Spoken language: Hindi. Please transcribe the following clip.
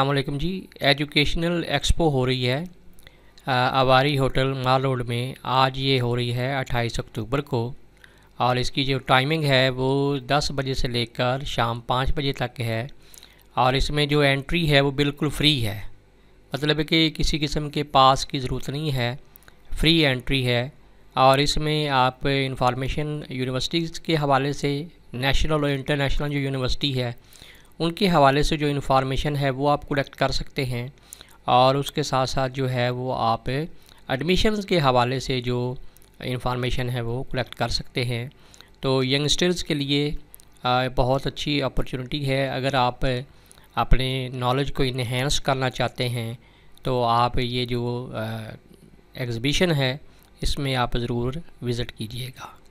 अल्लाम जी एजुकेशनल एक्सपो हो रही है आवारी होटल माल रोड में आज ये हो रही है 28 अक्टूबर को और इसकी जो टाइमिंग है वो 10 बजे से लेकर शाम 5 बजे तक है और इसमें जो एंट्री है वो बिल्कुल फ्री है मतलब कि किसी किस्म के पास की ज़रूरत नहीं है फ्री एंट्री है और इसमें आप इंफॉर्मेशन यूनिवर्सिटीज़ के हवाले से नेशनल और इंटरनेशनल जो यूनिवर्सिटी है उनके हवाले से जो इन्फॉर्मेशन है वो आप कलेक्ट कर सकते हैं और उसके साथ साथ जो है वो आप एडमिशन्स के हवाले से जो इन्फॉर्मेशन है वो कलेक्ट कर सकते हैं तो यंगस्टर्स के लिए बहुत अच्छी अपॉर्चुनिटी है अगर आप अपने नॉलेज को इन्हेंस करना चाहते हैं तो आप ये जो एग्ज़िबिशन है इसमें आप ज़रूर विज़िट कीजिएगा